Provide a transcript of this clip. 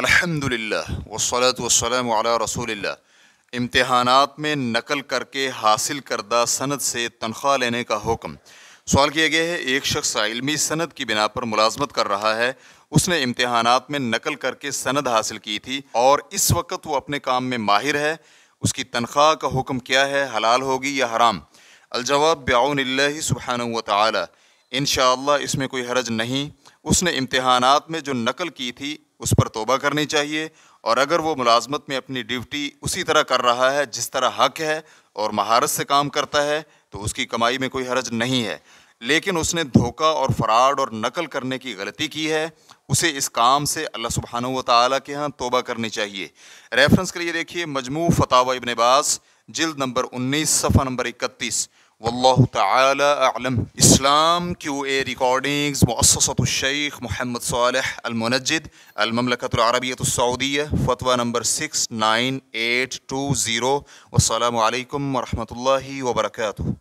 الحمد للہ و سولت و سلم علیہ رسول اللہ امتحانات میں نقل کر کے حاصل کردہ صنعت سے تنخواہ لینے کا حکم سوال کیا گیا ہے ایک شخص علمی صنعت کی بنا پر ملازمت کر رہا ہے اس نے امتحانات میں نقل کر کے سند حاصل کی تھی اور اس وقت وہ اپنے کام میں ماہر ہے اس کی تنخواہ کا حکم کیا ہے حلال ہوگی یا حرام الجواب بیاون سبحانہ و تعالی ان اس میں کوئی حرج نہیں اس نے امتحانات میں جو نقل کی تھی اس پر توبہ کرنی چاہیے اور اگر وہ ملازمت میں اپنی ڈیوٹی اسی طرح کر رہا ہے جس طرح حق ہے اور مہارت سے کام کرتا ہے تو اس کی کمائی میں کوئی حرج نہیں ہے لیکن اس نے دھوکہ اور فراڈ اور نقل کرنے کی غلطی کی ہے اسے اس کام سے اللہ سبحانہ و تعالیٰ کے ہاں توبہ کرنی چاہیے ریفرنس کے لیے دیکھیے مجموع فتح ابن باز جلد نمبر انیس صفحہ نمبر اکتیس واللہ تعالی اعلم اسلام کیو اے ریکارڈنگز مسسۃ الشیخ محمد صالح المنجد المملکت العربیت السعودیہ فتویٰ number six nine eight two zero السلام علیکم و اللہ وبرکاتہ